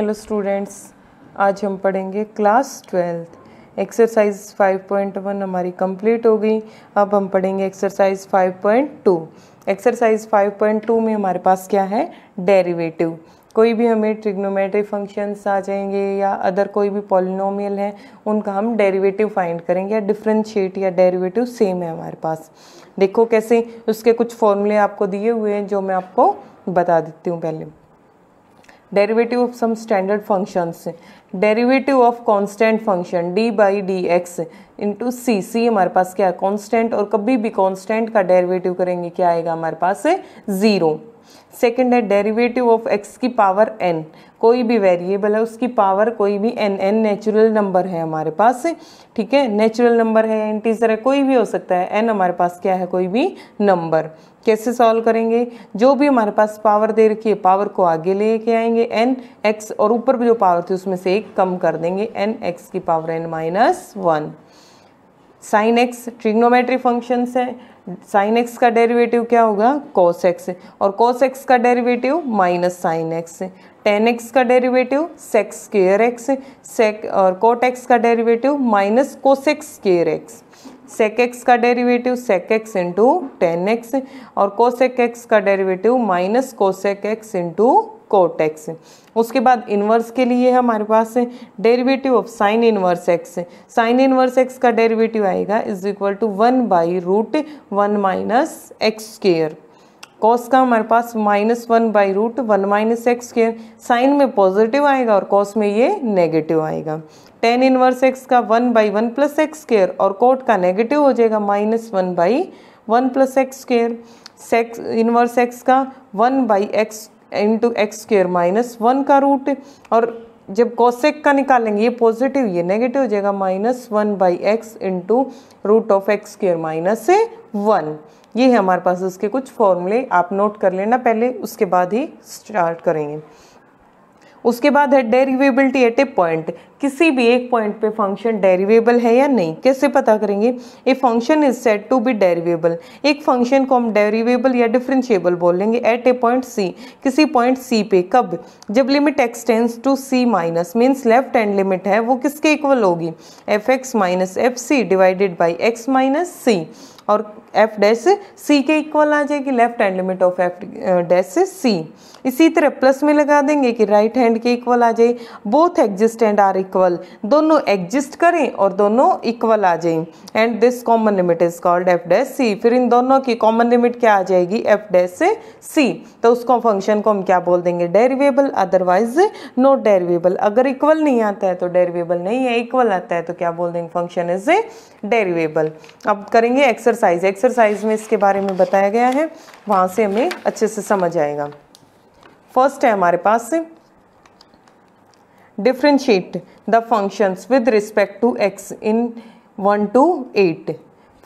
hello students आज हम पढ़ेंगे क्लास ट्वेल्थ एक्सरसाइज 5.1 हमारी कंप्लीट हो गई अब हम पढ़ेंगे एक्सरसाइज 5.2 एक्सरसाइज 5.2 में हमारे पास क्या है डेरिवेटिव कोई भी हमें ट्रिग्नोमेट्री फंक्शंस आ जाएंगे या अदर कोई भी पॉलिनोमियल है उनका हम डेरिवेटिव फाइंड करेंगे या डिफ्रेंशिएट या डेरिवेटिव सेम है हमारे पास देखो कैसे उसके कुछ फॉर्मूले आपको दिए हुए हैं जो मैं आपको बता देती हूँ पहले derivative of some standard functions derivative of constant function d by d x into c c हमारे पास क्या है कॉन्स्टेंट और कभी भी कॉन्स्टेंट का डेरिवेटिव करेंगे क्या आएगा हमारे पास ज़ीरो सेकेंड है डेरिवेटिव ऑफ एक्स की पावर एन कोई भी वेरिएबल है उसकी पावर कोई भी एन एन नेचुरल नंबर है हमारे पास ठीक है नेचुरल नंबर है इंटीजर है कोई भी हो सकता है एन हमारे पास क्या है कोई भी नंबर कैसे सॉल्व करेंगे जो भी हमारे पास पावर दे रखी है पावर को आगे लेके आएंगे एन एक्स और ऊपर भी जो पावर थी उसमें से एक कम कर देंगे एन एक्स की power n minus one sine x trigonometry functions हैं साइन एक्स का डेरिवेटिव क्या होगा कॉस एक्स और कॉस एक्स का derivative minus sine x tan x का derivative sec square x sec और कोट एक्स का derivative minus cosec square x sec x का derivative sec x into tan x और cosec x का derivative minus cosec x into cot x उसके बाद inverse के लिए हमारे पास है derivative of sine inverse x sine inverse x का डेरिवेटिव आएगा is equal to one by root one minus x square cos का हमारे पास minus one by root one minus x square sine में पॉजिटिव आएगा और कॉस में ये नेगेटिव आएगा टेन इनवर्स एक्स का one by one plus x square और कोट का नेगेटिव हो जाएगा minus one by one plus x square sec inverse x का one by x into x square minus one का रूट और जब कॉसेक का निकालेंगे ये पॉजिटिव ये नेगेटिव हो जाएगा minus one by x into root of x square minus one ये है हमारे पास उसके कुछ फॉर्मूले आप नोट कर लेना पहले उसके बाद ही स्टार्ट करेंगे उसके बाद है डेरिवेबिलिटी एट ए पॉइंट किसी भी एक पॉइंट पे फंक्शन डेरिवेबल है या नहीं कैसे पता करेंगे a function is said to be derivable एक फंक्शन को हम डेरिवेबल या डिफ्रेंशिएबल बोलेंगे एट ए पॉइंट सी किसी पॉइंट सी पे कब जब limit x tends to c minus means left hand limit है वो किसके इक्वल होगी f x minus f c divided by x minus c और एफ डैश सी के इक्वल आ जाएगी left hand limit of f dash c इसी तरह प्लस में लगा देंगे कि राइट हैंड के इक्वल आ जाए both exist and are equal दोनों एग्जिस्ट करें और दोनों इक्वल आ जाएं and this common limit is called f dash c फिर इन दोनों की कॉमन लिमिट क्या आ जाएगी एफ डैश सी तो उसको फंक्शन को हम क्या बोल देंगे डेरिवेबल अदरवाइज नॉट डेरिवेबल अगर इक्वल नहीं आता है तो डेरिवेबल नहीं है इक्वल आता है तो क्या बोल देंगे फंक्शन इज ए डेरिवेबल अब करेंगे एक्सरसाइज एक्सरसाइज में इसके बारे में बताया गया है वहाँ से हमें अच्छे से समझ आएगा फर्स्ट है हमारे पास से differentiate the functions with respect to x in one to eight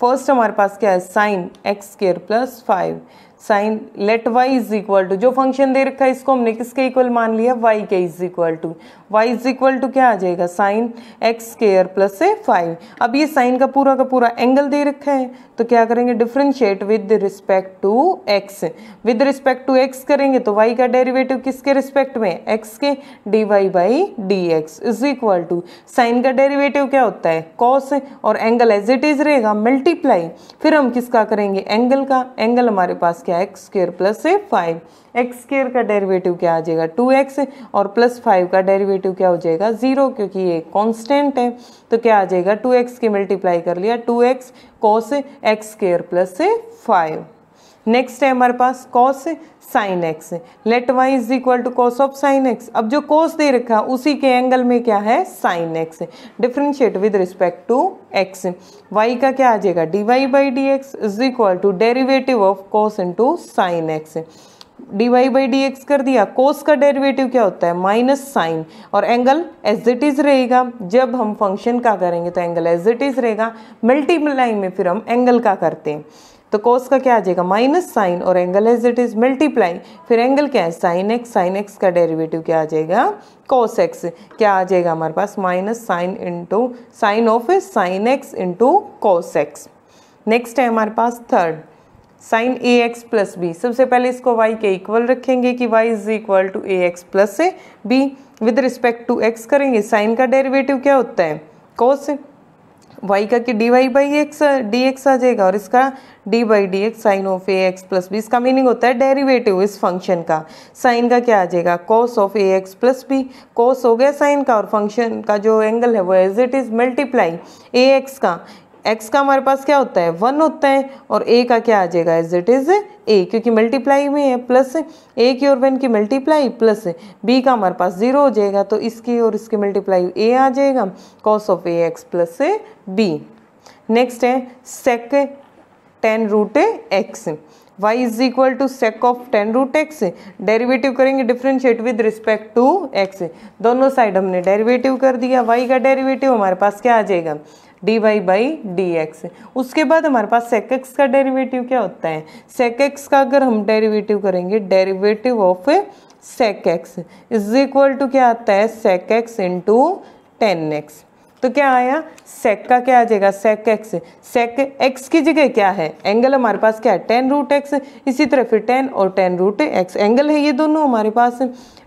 first हमारे पास क्या है sine x square plus five sine let y is equal to जो फंक्शन दे रखा है इसको हमने किसके इक्वल मान लिया वाई के is equal to y is equal to क्या आ जाएगा sine x square plus a five अब ये साइन का पूरा का पूरा एंगल दे रखा है तो क्या करेंगे differentiate with respect to x with respect to x करेंगे तो वाई का डेरिवेटिव किसके रिस्पेक्ट में एक्स के d y by d x is equal to sine का डेरिवेटिव क्या होता है कॉस और एंगल एज इट इज रहेगा मल्टीप्लाई फिर हम किसका करेंगे एंगल का एंगल हमारे पास क्या है x square plus five x square का डेरिवेटिव क्या आ जाएगा टू एक्स और प्लस फाइव का डेरिवेटिव क्या हो जाएगा ज़ीरो क्योंकि ये कांस्टेंट है तो क्या आ जाएगा टू एक्स की मल्टीप्लाई कर लिया two x cos x square plus five next है हमारे पास cos sine x let y is equal to cos of sine x अब जो कॉस दे रखा उसी के एंगल में क्या है sine x differentiate with respect to x y का क्या आ जाएगा d y by d x is equal to derivative of cos into sine x d y by d x कर दिया कोस का डेरिवेटिव क्या होता है माइनस साइन और एंगल एज इट इज़ रहेगा जब हम फंक्शन का करेंगे तो एंगल एज इट इज़ रहेगा मल्टीप्लाई में फिर हम एंगल का करते हैं तो कोस का क्या आ जाएगा माइनस साइन और angle as it is multiply फिर एंगल क्या है साइन एक्स साइन एक्स का डेरिवेटिव क्या आ जाएगा कोस एक्स क्या आ जाएगा हमारे पास minus sine into sine of sine x into cos x next है हमारे पास third sine a x plus b सबसे पहले इसको वाई के इक्वल रखेंगे कि y is equal to a x plus a b with respect to x करेंगे साइन का डेरिवेटिव क्या होता है कोस वाई का कि d y by x d x आ जाएगा और इसका d by d x sine of A x plus b इसका मीनिंग होता है डेरिवेटिव इस फंक्शन का साइन का क्या आ जाएगा cos of A x plus b cos हो गया साइन का और फंक्शन का जो एंगल है वो as it is multiply a x का एक्स का हमारे पास क्या होता है वन होता है और ए का क्या आ जाएगा एज इट इज़ ए क्योंकि मल्टीप्लाई में है प्लस ए की और वन की मल्टीप्लाई प्लस बी का हमारे पास जीरो हो जाएगा तो इसकी और इसकी मल्टीप्लाई ए आ जाएगा cos of A x plus b next है sec tan root x y is equal to sec of tan root x derivative करेंगे differentiate with respect to x दोनों साइड हमने डेरीवेटिव कर दिया y का derivative हमारे पास क्या आ जाएगा d y by d x उसके बाद हमारे पास सेक एक्स का डेरिवेटिव क्या होता है सेक एक्स का अगर हम डेरिवेटिव करेंगे derivative of sec x is equal to क्या आता है sec x into tan x तो क्या आया सेक का क्या आ जाएगा सेक एक्स सेक एक्स की जगह क्या है एंगल हमारे पास क्या है टेन रूट एक्स इसी तरह फिर टेन और टेन रूट एक्स एंगल है ये दोनों हमारे पास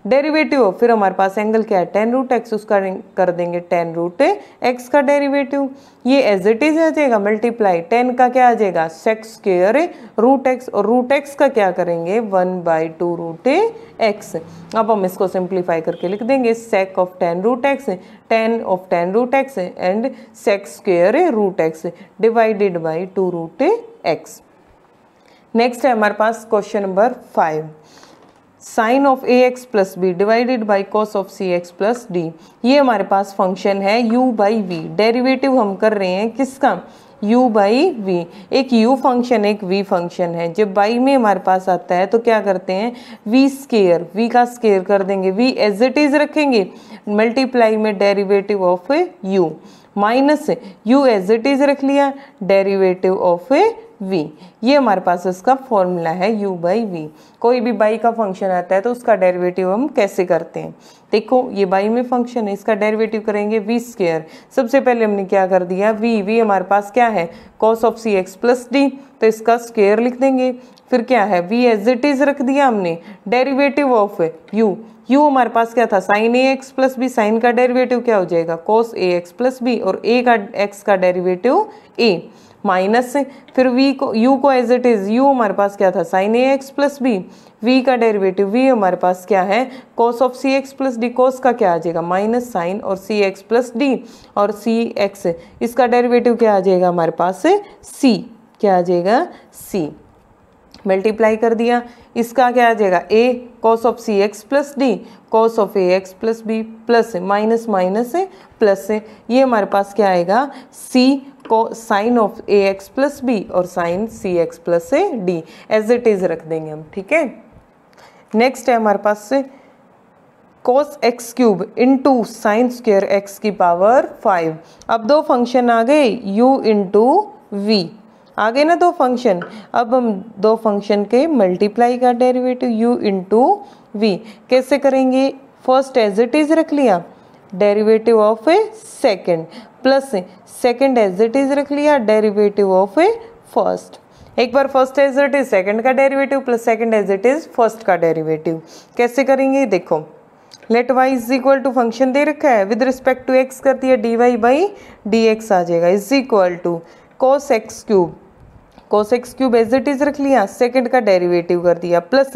डेरिवेटिव फिर हमारे पास एंगल क्या है टेन रूट एक्स उसका कर देंगे टेन रूट एक्स का डेरिवेटिव ये एज इट इज आ जाएगा मल्टीप्लाई टेन का क्या आ जाएगा सेक्स स्केयर रूट एक्स और रूट एक्स का क्या करेंगे one by two root x अब हम इसको सिंप्लीफाई करके लिख देंगे sec of tan root x tan of tan root x and sec square root x divided by two root x next है हमारे पास question number five sine of A x plus b divided by cos of C x plus d ये हमारे पास function है u by v derivative हम कर रहे हैं किसका u बाई वी एक u फंक्शन एक v फंक्शन है जब बाई में हमारे पास आता है तो क्या करते हैं v स्केयर v का स्केयर कर देंगे v एज इट इज रखेंगे मल्टीप्लाई में derivative of u minus u as it is रख लिया डेरिवेटिव ऑफ वी ये हमारे पास उसका फॉर्मूला है u बाई वी कोई भी बाई का फंक्शन आता है तो उसका डेरिवेटिव हम कैसे करते हैं देखो ये बाई में फंक्शन है इसका डेरिवेटिव करेंगे वी स्केयर सबसे पहले हमने क्या कर दिया वी वी हमारे पास क्या है cos of C x plus d तो इसका स्केयर लिख देंगे फिर क्या है वी एज इट इज़ रख दिया हमने डेरिवेटिव ऑफ यू यू हमारे पास क्या था sine a x plus b sine का डेरिवेटिव क्या हो जाएगा cos a x plus B और ए का एक्स का डेरिवेटिव ए माइनस से फिर वी को यू को एज इट इज़ यू हमारे पास क्या था sine a x plus b v का डेरिवेटिव वी हमारे पास क्या है cos of C x plus d cos का क्या आ जाएगा माइनस साइन और सी एक्स प्लस डी और सी एक्स इसका डेरिवेटिव क्या आ जाएगा हमारे पास सी क्या आ जाएगा सी मल्टीप्लाई कर दिया इसका क्या आ जाएगा A cos of C x plus D cos of A x plus B plus minus minus plus ये हमारे पास क्या आएगा सी को sine of A x plus B और sine C x plus A D as it is रख देंगे हम ठीक है नेक्स्ट है हमारे पास cos x cube into sine स्क्र एक्स की पावर फाइव अब दो फंक्शन आ गए u इंटू वी आ गए ना दो फंक्शन अब हम दो फंक्शन के मल्टीप्लाई का डेरिवेटिव u टू वी कैसे करेंगे फर्स्ट एज इट इज रख लिया derivative of a second plus second as it is रख लिया डेरिवेटिव ऑफ ए फर्स्ट एक बार first as it is second का derivative plus second as it is first का डेरिवेटिव कैसे करेंगे देखो let y is equal to function दे रखा है विद रिस्पेक्ट टू एक्स कर दिया d y by d x आ जाएगा is equal to cos x cube cos x cube as it is रख लिया सेकेंड का डेरिवेटिव कर दिया प्लस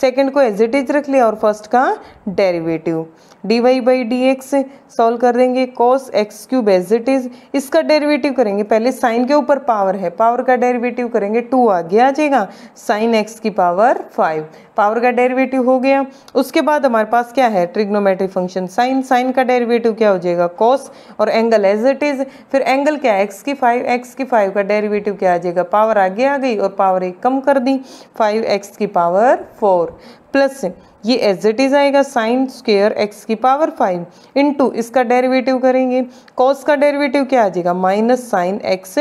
सेकेंड को एज इट इज रख लिया और फर्स्ट का derivative d y by d x solve कर देंगे cos x cube as it is इसका डेरिवेटिव करेंगे पहले साइन के ऊपर पावर है पावर का डेरिवेटिव करेंगे टू आगे आ जाएगा साइन एक्स की पावर फाइव पावर का डेरिवेटिव हो गया उसके बाद हमारे पास क्या है ट्रिग्नोमेट्रिक फंक्शन साइन साइन का डेरिवेटिव क्या हो जाएगा कॉस और एंगल एज इट इज फिर एंगल क्या एक्स की फाइव एक्स की फाइव का डेरिवेटिव क्या आ जाएगा पावर आगे आ गई और पावर एक कम कर दी फाइव एक्स की पावर फोर प्लस से ये एज इट इज आएगा साइन स्क्वेयर एक्स की पावर फाइव इंटू इसका डेरिवेटिव करेंगे कॉस का डेरिवेटिव क्या आ जाएगा minus sine x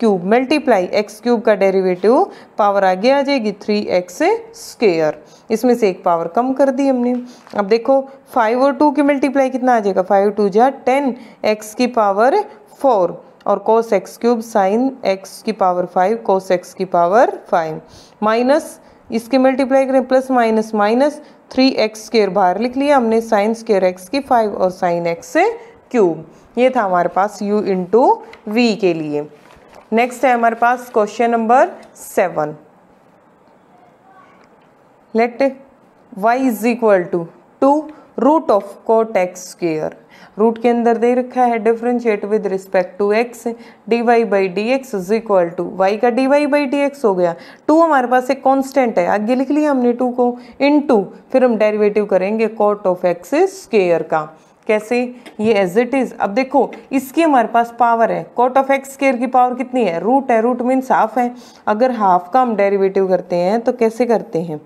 cube multiply x cube का डेरिवेटिव पावर आगे आ जाएगी थ्री एक्स स्केयर इसमें से एक पावर कम कर दी हमने अब देखो फाइव और टू की मल्टीप्लाई कितना आ जाएगा फाइव टू जहाँ टेन एक्स की पावर फोर और cos x cube sine x की पावर फाइव कॉस एक्स की पावर फाइव माइनस इसके मल्टीप्लाई करें plus minus minus three x square बाहर लिख लिया हमने साइन स्केयर एक्स की फाइव और साइन एक्स क्यूब ये था हमारे पास u इंटू वी के लिए नेक्स्ट है हमारे पास question number seven let y is equal to two root of cot x square root के अंदर दे रखा है differentiate with respect to x d y by d x is equal to y का d y by d x हो गया to हमारे पास एक कॉन्स्टेंट है आगे लिख लिया हमने टू को इन टू फिर हम डेरिवेटिव करेंगे कॉट ऑफ एक्स स्केयर का कैसे ये एज इट इज अब देखो इसकी हमारे पास पावर है कॉट ऑफ एक्स स्केयर की पावर कितनी है रूट है रूट मीन्स हाफ है अगर हाफ का हम डेरिवेटिव करते हैं तो कैसे करते हैं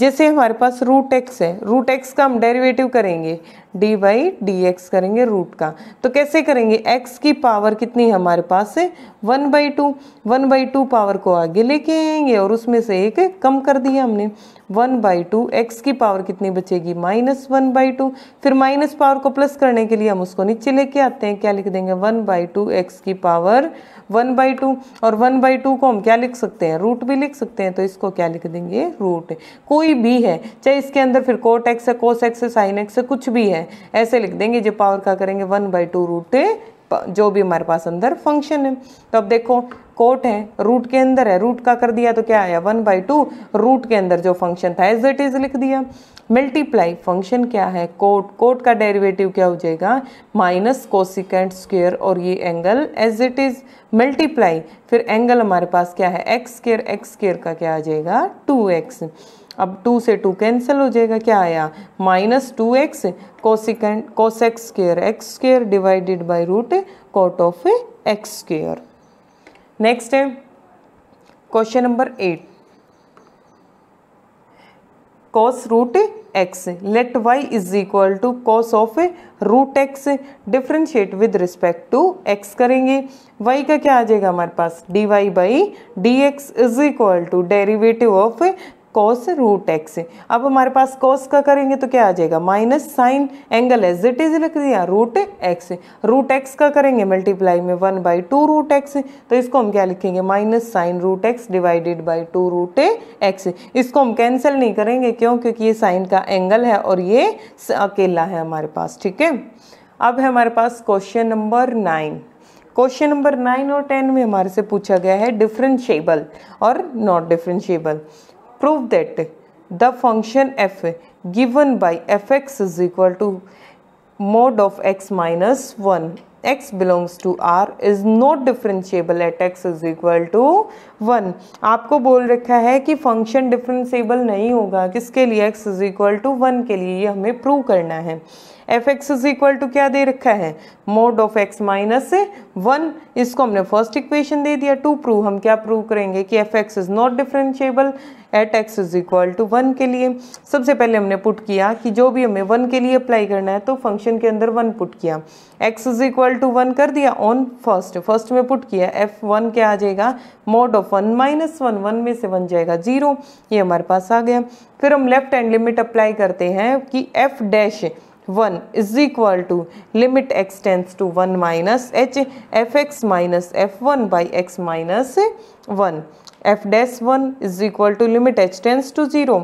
जैसे हमारे पास रूट एक्स है रूट एक्स का हम डेरिवेटिव करेंगे डी बाई डी एक्स करेंगे रूट का तो कैसे करेंगे एक्स की पावर कितनी है हमारे पास है one by two one by two power को आगे लेके आएंगे और उसमें से एक कम कर दिया हमने वन बाई टू एक्स की पावर कितनी बचेगी माइनस वन बाई टू फिर माइनस पावर को प्लस करने के लिए हम उसको नीचे लेके आते हैं क्या लिख देंगे वन बाई टू एक्स की पावर वन बाई टू और वन बाई टू को हम क्या लिख सकते हैं रूट भी लिख सकते हैं तो इसको क्या लिख देंगे रूट कोई भी है चाहे इसके अंदर फिर कोट एक्स है कोस एक्स है साइन एक्स है कुछ भी है है ऐसे लिख देंगे जो पावर का करेंगे वन बाई टू रूट जो भी हमारे पास अंदर फंक्शन है तो अब देखो कोट है रूट के अंदर है रूट का कर दिया तो क्या आया वन बाई टू रूट के अंदर जो फंक्शन था एज इट इज लिख दिया मल्टीप्लाई फंक्शन क्या है कोट कोट का डेरिवेटिव क्या हो जाएगा माइनस कोसिकेंट स्क्र और ये angle as it is multiply फिर एंगल हमारे पास क्या है एक्स स्केयर एक्स स्केयर का क्या आ जाएगा टू एक्स अब टू से टू कैंसिल हो जाएगा क्या आया minus two x cosecant cos x square x square divided by root cot of x square next है question number eight cos root x let y is equal to cos of root x differentiate with respect to x करेंगे y का क्या आ जाएगा हमारे पास d y by d x is equal to derivative of cos root x अब हमारे पास कॉस का करेंगे तो क्या आ जाएगा minus sine angle as it is लिख दिया रूट एक्स रूट एक्स का करेंगे मल्टीप्लाई में one by two root x तो इसको हम क्या लिखेंगे minus sine root x divided by two root x इसको हम कैंसिल नहीं करेंगे क्यों क्योंकि ये साइन का एंगल है और ये अकेला है हमारे पास ठीक है अब है हमारे पास question number nine question number nine और टेन में हमारे से पूछा गया है डिफ्रेंशिएबल और not differentiable that the function f given given f x is equal to mod of x minus one x belongs to R is not differentiable at x is equal to one आपको बोल रखा है कि function differentiable नहीं होगा किसके लिए x is equal to one के लिए ये हमें प्रूव करना है f x is equal to क्या दे रखा है mod of x minus one इसको हमने फर्स्ट इक्वेशन दे दिया टू प्रूव हम क्या प्रूव करेंगे कि f x is not differentiable at x is equal to one के लिए सबसे पहले हमने पुट किया कि जो भी हमें वन के लिए अप्लाई करना है तो फंक्शन के अंदर वन पुट किया x is equal to one कर दिया ऑन फर्स्ट फर्स्ट में पुट किया एफ वन क्या आ जाएगा mod of one minus one one में से वन जाएगा जीरो ये हमारे पास आ गया फिर हम लेफ्ट हैंड लिमिट अप्लाई करते हैं कि f dash one is equal to limit x tends to one minus h f x minus f one by x minus one f dash 1 is equal to limit h tends to 0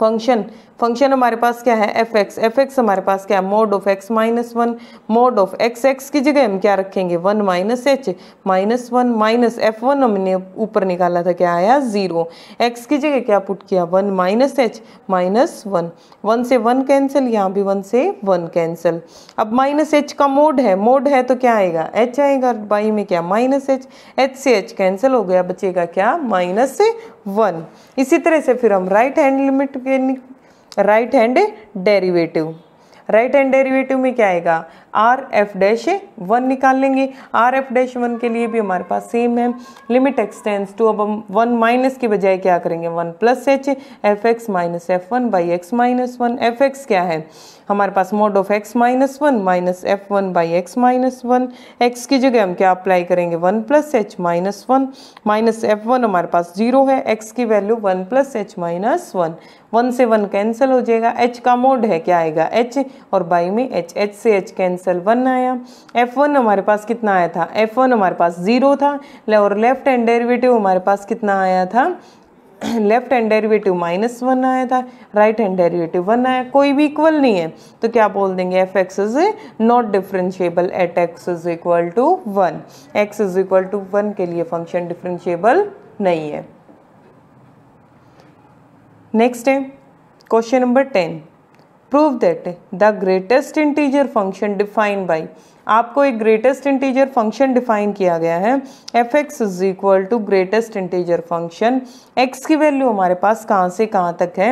function function हमारे पास क्या है f x F x हमारे पास क्या है mod of x minus one mod of x x की जगह हम क्या रखेंगे one minus h minus one minus f one हमने ऊपर निकाला था क्या आया जीरो एक्स की जगह क्या पुट किया one minus h minus one one से वन कैंसिल यहाँ भी वन से वन कैंसिल अब माइनस एच का मोड है मोड है तो क्या आएगा एच आएगा बाई में क्या माइनस एच एच से एच कैंसिल हो गया बचेगा क्या माइनस वन इसी तरह से फिर हम राइट हैंड लिमिट के right hand derivative right hand derivative में क्या आएगा आर एफ डैश वन निकाल लेंगे आर एफ डैश वन के लिए भी हमारे पास सेम है लिमिट एक्सटेंस टू अब हम वन माइनस के बजाय क्या करेंगे one plus h f x minus f one by x minus one f x क्या है हमारे पास mod of x minus one minus f one by x minus one x की जगह हम क्या अप्लाई करेंगे one plus h minus one minus f one हमारे पास जीरो है एक्स की value one plus h minus one one से वन कैंसिल हो जाएगा एच का मोड है क्या आएगा एच और बाई में एच एच से एच कैंसिल एक्स वन आया एफ वन हमारे पास कितना आया था एफ वन हमारे पास ज़ीरो था और लेफ्ट एंड डेरिवेटिव हमारे पास कितना आया था left hand derivative minus one आया था राइट हैंड डेरिवेटिव वन आया कोई भी इक्वल नहीं है तो क्या बोल देंगे f x is not differentiable at x is equal to one x is equal to one के लिए फंक्शन डिफरेंशिएबल नहीं है नेक्स्ट है question number ten prove that the greatest integer function define by आपको एक ग्रेटेस्ट इंटीजर फंक्शन डिफाइन किया गया है f x is equal to greatest integer function x की वैल्यू हमारे पास कहाँ से कहाँ तक है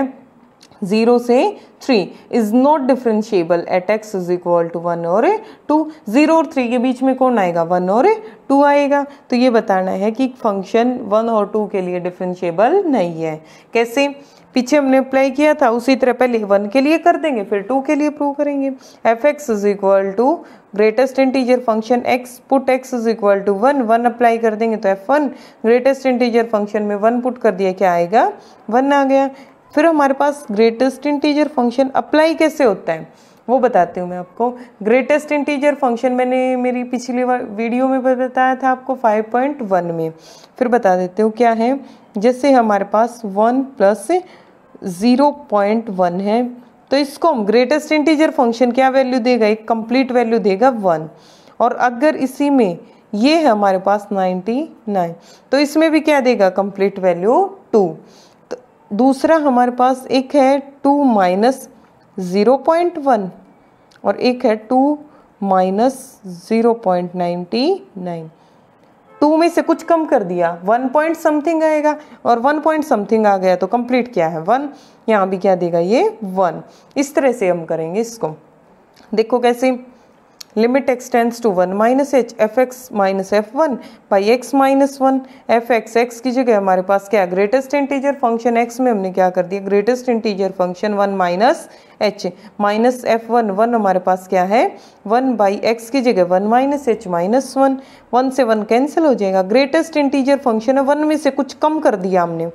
जीरो से three is not differentiable at x is equal to one और टू जीरो और थ्री के बीच में कौन आएगा वन और टू आएगा तो ये बताना है कि फंक्शन वन और टू के लिए डिफ्रेंशिएबल नहीं है कैसे पीछे हमने अप्लाई किया था उसी तरह पहले वन के लिए कर देंगे फिर टू के लिए प्रूव करेंगे f x is equal to greatest integer function x put x is equal to one one apply कर देंगे तो f one greatest integer function में वन पुट कर दिया क्या आएगा वन आ गया फिर हमारे पास ग्रेटेस्ट इंटीजर फंक्शन अप्लाई कैसे होता है वो बताती हूँ मैं आपको ग्रेटेस्ट इंटीजर फंक्शन मैंने मेरी पिछली वीडियो में बताया था आपको 5.1 में फिर बता देती हूँ क्या है जैसे हमारे पास one plus zero point one है तो इसको हम ग्रेटेस्ट इंटीजर फंक्शन क्या वैल्यू देगा एक कंप्लीट वैल्यू देगा वन और अगर इसी में ये है हमारे पास नाइन्टी नाइन तो इसमें भी क्या देगा कंप्लीट वैल्यू टू तो दूसरा हमारे पास एक है two minus zero point one और एक है two minus zero point ninety nine two में से कुछ कम कर दिया वन पॉइंट समथिंग आएगा और वन पॉइंट समथिंग आ गया तो कंप्लीट क्या है वन यहाँ भी क्या देगा ये वन इस तरह से हम करेंगे इसको देखो कैसे limit x tends to one minus h f x minus f one by x minus one f x x की जगह हमारे पास क्या ग्रेटेस्ट इंटीजर फंक्शन एक्स में हमने क्या कर दिया greatest integer function one minus h minus f one one हमारे पास क्या है वन बाई एक्स की जगह one minus h minus one one से वन कैंसिल हो जाएगा ग्रेटेस्ट इंटीजर फंक्शन है वन में से कुछ कम कर दिया हमने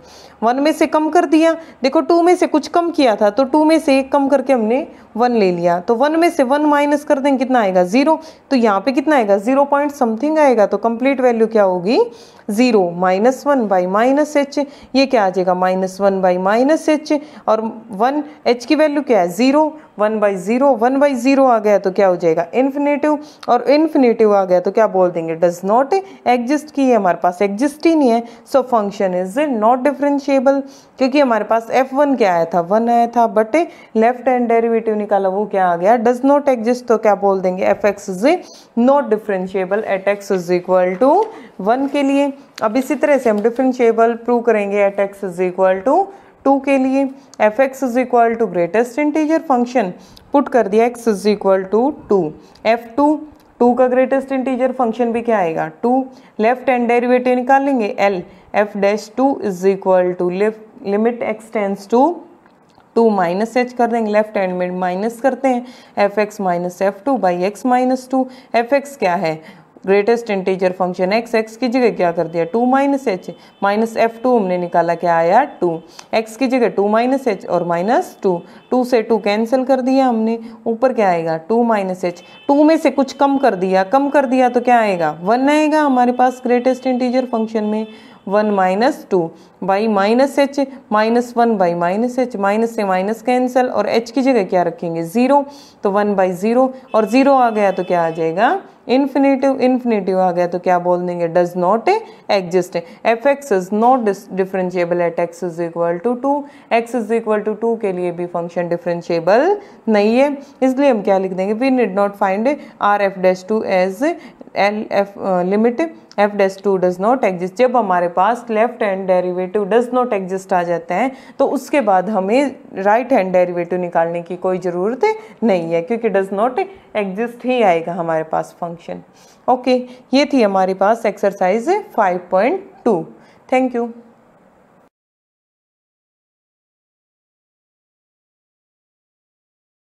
वन में से कम कर दिया देखो टू में से कुछ कम किया था तो टू में से एक कम करके हमने वन ले लिया तो वन में से वन माइनस कर देंगे कितना आएगा जीरो तो यहाँ पे कितना आएगा जीरो पॉइंट समथिंग आएगा तो कंप्लीट वैल्यू क्या होगी zero minus one by minus h ये क्या आ जाएगा minus one by minus h और वन एच की वैल्यू क्या है zero one by zero one by zero आ गया तो क्या हो जाएगा इन्फिनेटिव और इन्फिनेटिव आ गया तो क्या बोल देंगे डज नॉट एग्जिस्ट की है हमारे पास एग्जिस्ट ही नहीं है so function is not differentiable क्योंकि हमारे पास एफ वन क्या आया था वन आया था बट लेफ्ट एंड डेरिवेटिव निकाला वो क्या आ गया डज नॉट एग्जिस्ट तो क्या बोल देंगे f x is not differentiable at x is equal to one के लिए अब इसी तरह से हम डिफ्रेंशिएबल प्रूव करेंगे at x is equal to two के लिए f x is equal to greatest integer function put कर दिया x is equal to two f two two का ग्रेटेस्ट इंटीजर फंक्शन भी क्या आएगा टू लेफ्ट एंड डेरिवेटिव निकालेंगे L f dash two is equal to limit x tends to two minus h कर देंगे left hand में minus करते हैं f x minus f two by x minus two f x क्या है greatest integer function x x की जगह क्या कर दिया two minus h minus f two हमने निकाला क्या आया टू एक्स की जगह टू माइनस एच और माइनस टू टू से टू कैंसिल कर दिया हमने ऊपर क्या आएगा टू माइनस एच टू में से कुछ कम कर दिया कम कर दिया तो क्या आएगा वन आएगा हमारे पास ग्रेटेस्ट इंटीजर फंक्शन में one minus two by minus h minus one by minus h minus से माइनस कैंसिल और एच की जगह क्या रखेंगे ज़ीरो तो वन बाई ज़ीरो और ज़ीरो आ गया तो क्या आ जाएगा इन्फिनेटिव इन्फिनेटिव आ गया तो क्या बोल देंगे does not exist f x is not differentiable at x is equal to two x is equal to two के लिए भी फंक्शन डिफरेंशियबल नहीं है इसलिए हम क्या लिख देंगे we need not find R f dash two as L f limit f dash two does not exist जब हमारे पास left hand derivative does not exist आ जाते हैं तो उसके बाद हमें राइट हैंड डेरिवेटिव निकालने की कोई ज़रूरत नहीं है क्योंकि डज नॉट एग्जिस्ट ही आएगा हमारे पास फंक्शन ओके okay, ये थी हमारे पास एक्सरसाइज 5.2 थैंक यू